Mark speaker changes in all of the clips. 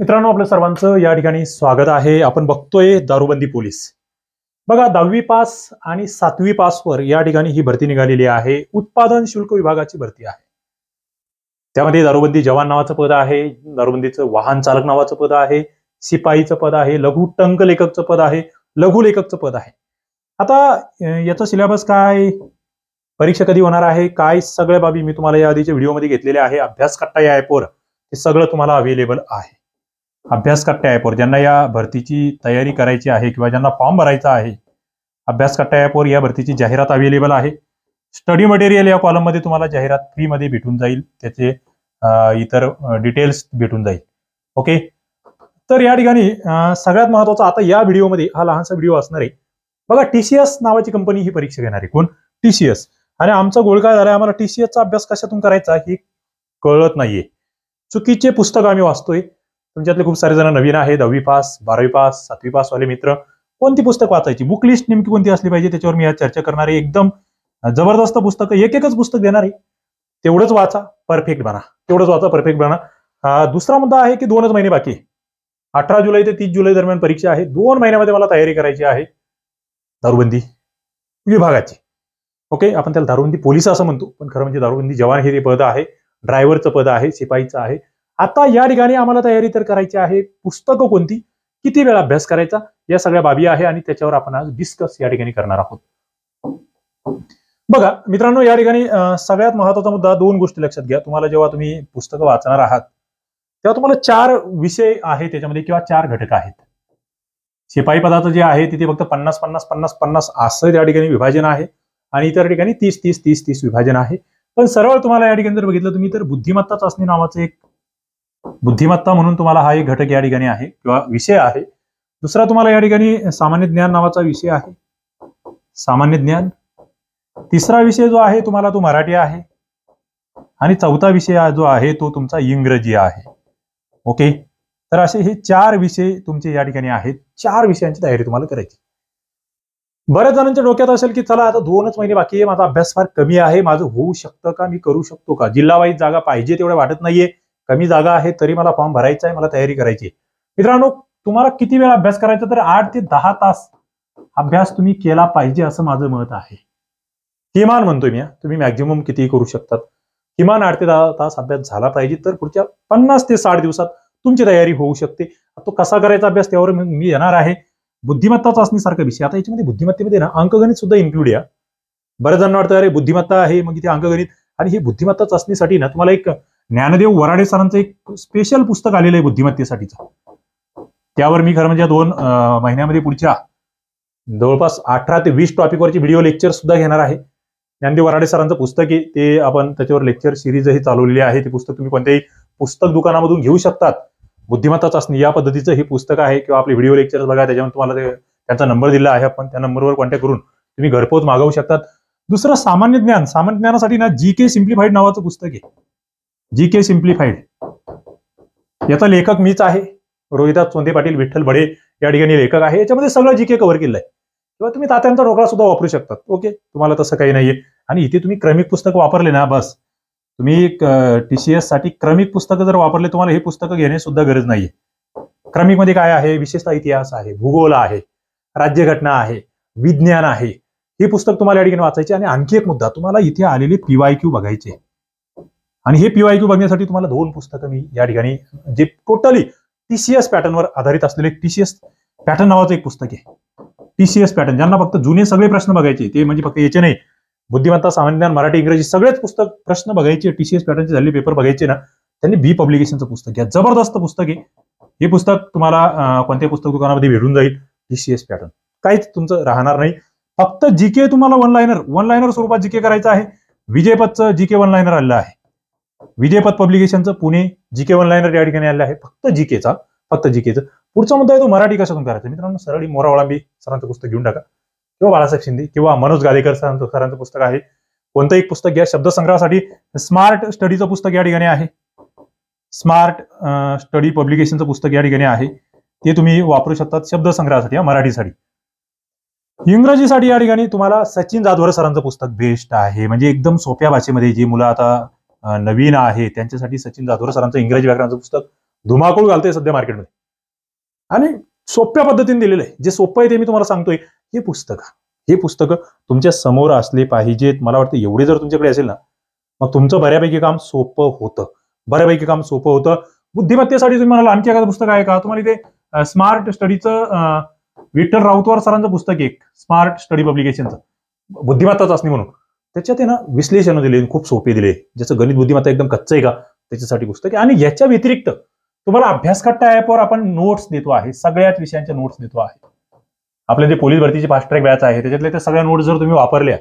Speaker 1: मित्रांनो आपलं सर्वांचं या ठिकाणी स्वागत आहे आपण बघतोय दारूबंदी पोलीस बघा दहावी पास आणि सातवी पासवर या ठिकाणी ही भरती निघालेली आहे उत्पादन शुल्क विभागाची भरती आहे त्यामध्ये दारूबंदी जवान नावाचं पद आहे दारूबंदीचं वाहन चालक नावाचं पद आहे शिपाईचं पद आहे लघु टंक लेखकचं पद आहे लघु लेखकचं पद आहे आता याचा सिलेबस काय परीक्षा कधी होणार आहे काय सगळ्या बाबी मी तुम्हाला या आधीच्या व्हिडिओमध्ये घेतलेल्या आहे अभ्यास कट्टा या ॲपवर हे सगळं तुम्हाला अवेलेबल आहे अभ्यास कट्टे ॲपवर ज्यांना या भरतीची तयारी करायची आहे किंवा ज्यांना फॉर्म भरायचा आहे अभ्यास कट्टा ॲपवर या भरतीची जाहिरात अवेलेबल आहे स्टडी मटेरियल या कॉलममध्ये तुम्हाला जाहिरात फ्रीमध्ये भेटून जाईल त्याचे इतर डिटेल्स भेटून जाईल ओके तर या ठिकाणी सगळ्यात महत्वाचा आता या व्हिडिओमध्ये हा लहानसा व्हिडिओ असणार आहे बघा टीसीएस नावाची कंपनी ही परीक्षा घेणार आहे कोण टीसीएस आणि आमचा गोळ काय झाला आम्हाला चा अभ्यास कशातून करायचा हे कळत नाहीये चुकीचे पुस्तक आम्ही वाचतोय तुमच्यातले खूप सारे जण नवीन आहे दहावी पास बारावी पास सातवी पास वाले मित्र कोणती पुस्तक वाचायची बुक लिस्ट नेमकी कोणती असली पाहिजे त्याच्यावर मी आज चर्चा करणार आहे एकदम जबरदस्त पुस्तक एक एकच पुस्तक देणार आहे तेवढंच वाचा परफेक्ट बना तेवढंच वाचा परफेक्ट बना दुसरा मुद्दा आहे की दोनच महिने बाकी अठरा जुलै ते तीस जुलै दरम्यान परीक्षा आहे दोन महिन्यामध्ये मला तयारी करायची आहे दारूबंदी विभागाची ओके आपण त्याला दारूबंदी पोलिस असं म्हणतो पण खरं म्हणजे दारूबंदी जवान हे पद आहे ड्रायव्हरचं पद आहे शिपाईचं आहे आता या ठिकाणी आम्हाला तयारी तर करायची आहे पुस्तकं कोणती किती वेळा अभ्यास करायचा या सगळ्या बाबी आहे आणि त्याच्यावर आपण आज डिस्कस या ठिकाणी करणार आहोत बघा मित्रांनो या ठिकाणी सगळ्यात महत्वाचा मुद्दा दोन गोष्टी लक्षात घ्या तुम्हाला जेव्हा तुम्ही पुस्तकं वाचणार आहात तेव्हा तुम्हाला चार विषय आहे त्याच्यामध्ये किंवा चार घटक आहेत शिपाई पदार्थ जे आहे तिथे फक्त पन्नास पन्नास पन्नास पन्नास असं त्या ठिकाणी विभाजन आहे आणि इतर ठिकाणी तीस तीस तीस तीस विभाजन आहे पण सरळ तुम्हाला या ठिकाणी जर बघितलं तुम्ही तर बुद्धिमत्ता चाचणी नावाचं एक बुद्धिमत्ता म्हणून तुम्हाला हा एक घटक या ठिकाणी आहे किंवा विषय आहे दुसरा तुम्हाला या ठिकाणी सामान्य ज्ञान नावाचा विषय आहे सामान्य ज्ञान तिसरा विषय जो आहे तुम्हाला तो मराठी आहे आणि चौथा विषय जो आहे तो तुमचा इंग्रजी आहे ओके तर असे हे चार विषय तुमचे या ठिकाणी आहेत चार विषयांची तयारी तुम्हाला करायची बऱ्याच जणांच्या डोक्यात असेल की चला आता दोनच महिने बाकी आहे माझा अभ्यास फार कमी आहे माझं होऊ शकतं का मी करू शकतो का जिल्हावाईज जागा पाहिजे तेवढं वाटत नाहीये कमी जागा आहे तरी मला फॉर्म भरायचा आहे मला तयारी करायची मित्रांनो तुम्हाला किती वेळा अभ्यास करायचा तर आठ ते दहा तास अभ्यास तुम्ही केला पाहिजे असं माझं मत आहे किमान म्हणतोय मी तुम्ही मॅक्झिमम किती करू शकतात किमान आठ ते दहा तास अभ्यास झाला पाहिजे तर पुढच्या पन्नास ते साठ दिवसात तुमची तयारी होऊ शकते तो कसा करायचा अभ्यास त्यावर मी येणार आहे बुद्धिमत्ता चाचणीसारखा विषय आता याच्यामध्ये बुद्धिमत्तेमध्ये ना अंकगणित सुद्धा इन्क्लूड या बऱ्याच जणांना वाटतं अरे बुद्धिमत्ता आहे मग इथे अंकगणित आणि ही बुद्धिमत्ता चाचणीसाठी ना तुम्हाला एक ज्ञानदेव वराडे सरांचं एक स्पेशल पुस्तक आलेलं आहे बुद्धिमत्तेसाठीचं त्यावर मी खरं म्हणजे दोन महिन्यामध्ये पुढच्या जवळपास अठरा ते वीस टॉपिकवरची व्हिडिओ लेक्चर सुद्धा घेणार आहे ज्ञानदेव वराडे सरांचं पुस्तक आहे ते आपण त्याच्यावर लेक्चर सिरीजही चालवलेली आहे ते पुस्तक तुम्ही कोणत्याही पुस्तक दुकानामधून घेऊ शकतात बुद्धिमत्ता चाचणी या पद्धतीचं हे पुस्तक आहे किंवा आपले व्हिडिओ लेक्चर बघा त्याच्यावर तुम्हाला त्यांचा नंबर दिला आहे आपण त्या नंबरवर कॉन्टॅक्ट करून तुम्ही घरपोच मागवू शकतात दुसरं सामान्य ज्ञान सामान्य ज्ञानासाठी ना जी के सिम्प्लिफाईड नावाचं पुस्तक आहे जी के सिम्प्लिफाईड याचा लेखक मीच आहे रोहिदास चोंदे पाटील विठ्ठल बडे या ठिकाणी लेखक आहे याच्यामध्ये सगळं जी के कव्हर केलं आहे किंवा तुम्ही तात्यांचा ढोकळा सुद्धा वापरू शकतात ओके तुम्हाला तसं काही नाहीये आणि इथे तुम्ही क्रमिक पुस्तक वापरले ना बस तुम्ही टीसीएस साठी क्रमिक पुस्तक जर वापरले तुम्हाला हे पुस्तकं घेणे सुद्धा गरज नाहीये क्रमिक मध्ये काय आहे विशेषतः इतिहास आहे भूगोल आहे राज्यघटना आहे विज्ञान आहे हे पुस्तक तुम्हाला या ठिकाणी वाचायचे आणि आणखी एक मुद्दा तुम्हाला इथे आलेले पीवाय क्यू बघायचे आणि हे पीवाय क्यू बघण्यासाठी तुम्हाला दोन पुस्तकं मी या ठिकाणी जे टोटली टीसीएस पॅटर्नवर आधारित असलेले टीसीएस पॅटर्न नावाचं एक पुस्तक आहे टीसीएस पॅटर्न ज्यांना फक्त जुने सगळे प्रश्न बघायचे ते म्हणजे फक्त याचे नाही बुद्धिमत्ता सामान्य मराठी इंग्रजी सगळेच पुस्तक प्रश्न बघायचे टीसीएस पॅटर्नचे झाले पेपर बघायचे ना त्यांनी बी पब्लिकेशनचं पुस्तक आहे जबरदस्त पुस्तक आहे हे पुस्तक तुम्हाला कोणत्या पुस्तक दुकानामध्ये भेटून जाईल टीसीएस पॅटर्न काहीच तुमचं राहणार नाही फक्त जीके तुम्हाला वन लायनर वन लायनर स्वरूपात जीके करायचं आहे विजयपथचं जीके वन लायनर आलेलं आहे विजयपथ पब्लिकेशनचं Pune G K one liner या ठिकाणी आले आहे फक्त जी केचा फक्त जी केचा पुढचा मुद्दा आहे तो मराठी कशातून करायचा मित्रांनो सरळी मोरावळांबी सरांचं पुस्तक घेऊन टाका किंवा बाळासाहेब शिंदे किंवा मनोज गादेकर सरांचं सरांचं पुस्तक आहे एक पुस्तक घ्या शब्दसंग्रहासाठी स्मार्ट स्टडीचं पुस्तक या ठिकाणी आहे स्मार्ट स्टडी पब्लिकेशनचं पुस्तक या ठिकाणी आहे ते तुम्ही वापरू शकता शब्दसंग्रहासाठी मराठीसाठी इंग्रजीसाठी या ठिकाणी तुम्हाला सचिन जाधवर सरांचं पुस्तक बेस्ट आहे म्हणजे एकदम सोप्या भाषेमध्ये जी मुलं आता नवीन आहे त्यांच्यासाठी सचिन जाधवर सरांचं इंग्रजी व्याकरणाचं पुस्तक धुमाकूळ घालतंय सध्या मार्केटमध्ये आणि सोप्या पद्धतीने दिलेलं आहे जे सोपं आहे ते मी तुम्हाला सांगतोय हे पुस्तक हे पुस्तक तुमच्या समोर असले पाहिजेत मला वाटतं एवढे जर तुमच्याकडे असेल ना मग तुमचं बऱ्यापैकी काम सोपं होतं बऱ्यापैकी काम सोपं होतं बुद्धिमत्तेसाठी तुम्ही म्हणाला आणखी एखादं पुस्तक आहे का तुम्हाला इथे स्मार्ट स्टडीचं विठ्ठल राऊतवार सरांचं पुस्तक एक स्मार्ट स्टडी पब्लिकेशनचं बुद्धिमत्ताच असणे म्हणून त्याच्यात आहे ना विश्लेषण दिले खूप सोपे दिले ज्याचं गणित बुद्धिमत्ता एकदम कच्च आहे का त्याच्यासाठी पुस्तक आणि याच्या व्यतिरिक्त तुम्हाला अभ्यासकट्टा ऍपवर आपण नोट्स देतो आहे सगळ्याच विषयांच्या नोट्स देतो आहे आपल्या जे पोलीस भरतीचे फास्ट ट्रॅक बॅच आहे त्याच्यातले त्या सगळ्या नोट्स जर तुम्ही वापरल्या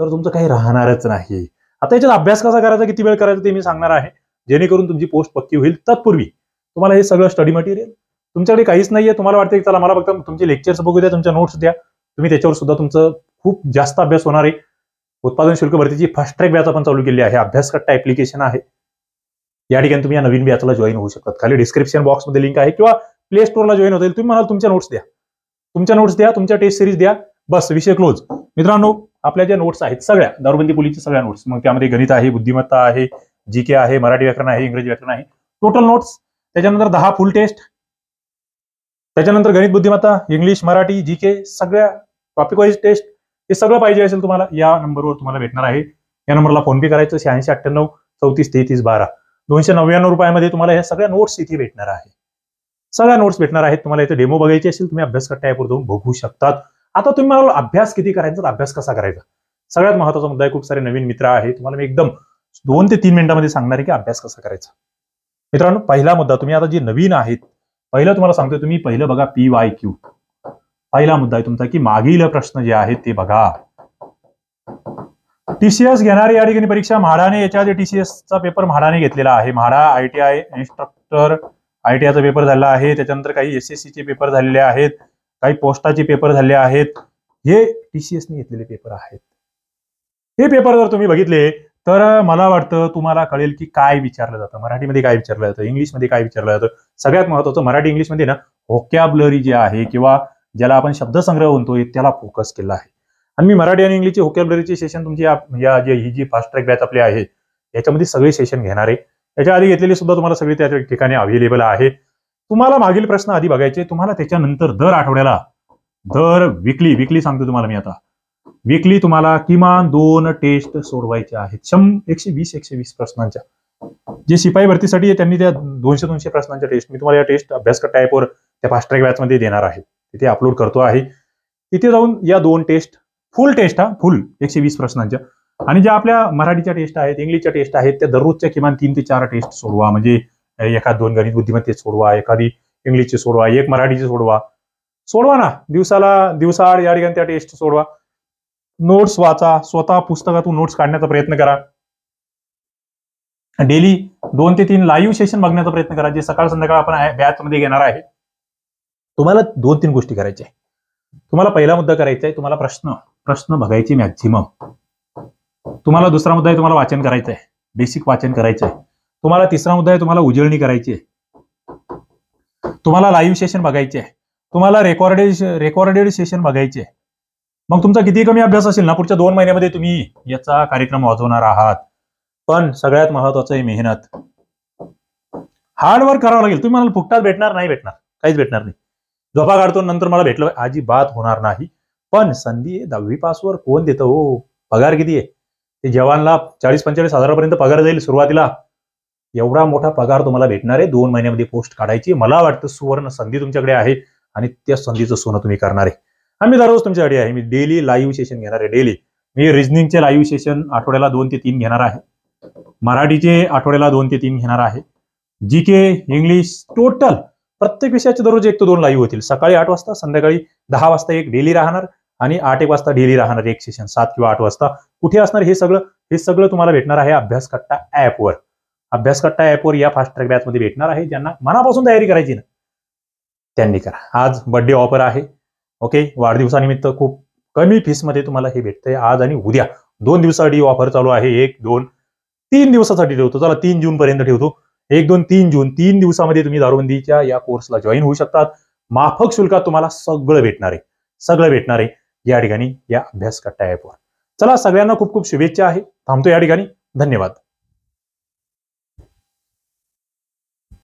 Speaker 1: तर तुमचं काही राहणारच नाही आता याच्यात अभ्यास कसा करायचा किती वेळ करायचा ते मी सांगणार आहे जेणेकरून तुमची पोस्ट पक्की होईल तत्पूर्वी तुम्हाला हे सगळं स्टडी मटेरियल तुमच्याकडे काहीच नाहीये तुम्हाला वाटतं की चला मला फक्त तुमचे लेक्चर्स बघू द्या तुमच्या नोट्स द्या तुम्ही त्याच्यावर सुद्धा तुमचं खूप जास्त अभ्यास होणार आहे उत्पादन शुल्क भरतीची फास्ट ट्रॅक बॅच आपण चालू केली आहे अभ्यासकट्टा ऍप्लिकेशन आहे या ठिकाणी तुम्ही या नवीन बॅचला जॉईन होऊ शकतात खाली डिस्क्रिप्शन बॉक्समध्ये लिंक आहे किंवा प्ले स्टोरला जॉईन होता येईल तुम्ही मला तुमच्या नोट्स द्या तुमच्या नोट्स द्या तुमच्या टेस्ट सिरीज द्या बस विषय क्लोज मित्रांनो आपल्या ज्या नोट्स आहेत सगळ्या दारूबंदी पोलीसच्या सगळ्या नोट्स मग त्यामध्ये गणित आहे बुद्धिमत्ता आहे जी के आहे मराठी व्याकरण आहे इंग्रजी व्याकरण आहे टोटल नोट्स त्याच्यानंतर दहा फुल टेस्ट त्याच्यानंतर गणित बुद्धिमत्ता इंग्लिश मराठी जी के सगळ्या टॉपिक वाईज टेस्ट हे सगळं पाहिजे असेल तुम्हाला या नंबरवर तुम्हाला भेटणार आहे या नंबरला फोन पे करायचं शहाऐंशी अठ्ठ्याण्णव चौतीस तेहतीस बारा दोनशे नव्याण्णव रुपयामध्ये तुम्हाला या सगळ्या नोट्स इथे भेटणार आहे सगळ्या नोट्स भेटणार आहेत तुम्हाला इथे डेमो बघायची असेल तुम्ही अभ्यास करता जाऊन बघू शकतात आता तुम्ही मला अभ्यास किती करायचा अभ्यास कसा करायचा सगळ्यात महत्वाचा मुद्दा आहे खूप सारे नवीन मित्र आहे तुम्हाला मी एकदम दोन ते तीन मिनिटांमध्ये सांगणार आहे की अभ्यास कसा करायचा मित्रांनो पहिला मुद्दा तुम्ही आता जे नवीन आहेत पहिलं तुम्हाला सांगतो तुम्ही पहिलं बघा पी वाय क्यू पहिला मुद्दा आहे तुमचा की मागील प्रश्न जे आहेत ते बघा टीसीएस घेणारी या ठिकाणी परीक्षा म्हाडाने याच्या आधी टीसीएसचा पेपर म्हाडाने घेतलेला आहे म्हाडा आयटीआय इन्स्ट्रक्टर आयटीआयचा पेपर झाला आहे त्याच्यानंतर काही एसएससीचे पेपर झालेले आहेत काही पोस्टाचे पेपर झाले आहेत हे टीसीएसने घेतलेले पेपर आहेत हे पेपर जर तुम्ही बघितले तर मला वाटतं तुम्हाला कळेल की काय विचारलं जातं मराठीमध्ये काय विचारलं जातं इंग्लिशमध्ये काय विचारलं जातं सगळ्यात महत्वाचं मराठी इंग्लिशमध्ये ना व्होकॅबलरी जे आहे किंवा ज्याला आपण शब्दसंग्रह म्हणतोय त्याला फोकस केला आहे आणि मी मराठी आणि इंग्लिशची होकॅबलरीचे सेशन तुमची या ही जी फास्ट ट्रॅक बॅच आपली आहे याच्यामध्ये सगळे सेशन घेणार आहे त्याच्या आधी घेतलेली सुद्धा तुम्हाला सगळी त्या ठिकाणी अवेलेबल आहे तुम्हाला मागील प्रश्न आधी बघायचे तुम्हाला त्याच्यानंतर दर आठवड्याला दर विकली विकली सांगतो तुम्हाला मी आता विकली तुम्हाला किमान दोन टेस्ट सोडवायचे आहेत शं एकशे वीस एकशे वीस प्रश्नांच्या जे शिपाई भरतीसाठी त्यांनी त्या दोनशे दोनशे प्रश्नांच्या टेस्ट मी तुम्हाला या टेस्ट अभ्यास टाईपवर त्या फास्ट ट्रॅक बॅचमध्ये देणार आहे इथे अपलोड करतो आहे इथे जाऊन या दोन टेस्ट फुल टेस्ट हा फुल एकशे वीस प्रश्नांच्या आणि ज्या आपल्या मराठीच्या टेस्ट आहेत इंग्लिशच्या टेस्ट आहेत त्या दररोजच्या किमान तीन ते चार टेस्ट सोडवा म्हणजे एखाद दोन गणित बुद्धिमत्तेत सोडवा एखादी इंग्लिशची सोडवा एक मराठीची सोडवा सोडवा ना दिवसाला दिवसाआड या ठिकाणी त्या टेस्ट सोडवा नोट्स वाचा स्वतः पुस्तकातून नोट्स काढण्याचा प्रयत्न करा डेली दोन ते तीन लाईव्ह सेशन बघण्याचा प्रयत्न करा जे सकाळ संध्याकाळ आपण बॅच मध्ये घेणार आहे तुम्हाला दोन तीन गोष्टी करायच्या तुम्हाला पहिला मुद्दा करायचा आहे तुम्हाला प्रश्न प्रश्न बघायचे मॅक्झिमम तुम्हाला दुसरा मुद्दा आहे तुम्हाला वाचन करायचं आहे बेसिक वाचन करायचं आहे तुम्हाला तिसरा मुद्दा आहे तुम्हाला उजळणी करायची आहे तुम्हाला लाईव्ह सेशन बघायचे आहे तुम्हाला रेकॉर्डेड रेकॉर्डेड सेशन बघायचे आहे मग तुमचा किती कमी अभ्यास असेल ना पुढच्या दोन महिन्यामध्ये तुम्ही याचा कार्यक्रम वाजवणार आहात पण सगळ्यात महत्वाचं आहे मेहनत हार्डवर्क करावं लागेल तुम्ही मला फुकटात भेटणार नाही भेटणार काहीच भेटणार नाही झोपा काढतो नंतर मला भेटलं अजिबात होणार नाही पण संधी दहावी पासवर कोण देतो हो पगार किती आहे ते जवानला चाळीस पंचेचाळीस हजारापर्यंत पगार जाईल सुरुवातीला एवढा मोठा पगार तुम्हाला भेटणार आहे दोन महिन्यामध्ये पोस्ट काढायची मला वाटतं सुवर्ण संधी तुमच्याकडे आहे आणि त्या संधीचं सोनं तुम्ही करणार आहे आम्ही दररोज तुमच्याकडे आहे मी डेली लाईव्ह सेशन घेणार आहे डेली मी रिजनिंगचे लाईव्ह सेशन आठवड्याला दोन ते तीन घेणार आहे मराठीचे आठवड्याला दोन ते तीन घेणार आहे जी के इंग्लिश टोटल प्रत्येक विषयाचे दररोज एक ते दोन लाईव्ह होतील सकाळी आठ वाजता संध्याकाळी दहा वाजता एक डेली राहणार आणि आठ एक वाजता डेली राहणार एक सेशन सात किंवा आठ वाजता कुठे असणार हे सगळं हे सगळं तुम्हाला भेटणार आहे अभ्यास कट्टा ऍपवर अभ्यास कट्टा ऍपवर या फास्ट ट्रॅक बॅचमध्ये भेटणार आहे ज्यांना मनापासून तयारी करायची ना त्यांनी करा आज बर्थडे ऑफर आहे ओके वाढदिवसानिमित्त खूप कमी फीसमध्ये तुम्हाला हे भेटतंय आज आणि उद्या दोन दिवसासाठी ऑफर चालू आहे एक दोन तीन दिवसासाठी ठेवतो चला तीन जून पर्यंत ठेवतो एक दोन तीन जून तीन दिवसामध्ये तुम्ही दारूबंदीच्या या कोर्सला जॉईन होऊ शकतात माफक शुल्कात तुम्हाला सगळं भेटणार आहे सगळं भेटणार आहे या ठिकाणी या अभ्यास कट्टा ॲपवर चला सगळ्यांना खूप खूप शुभेच्छा आहे थांबतो या ठिकाणी धन्यवाद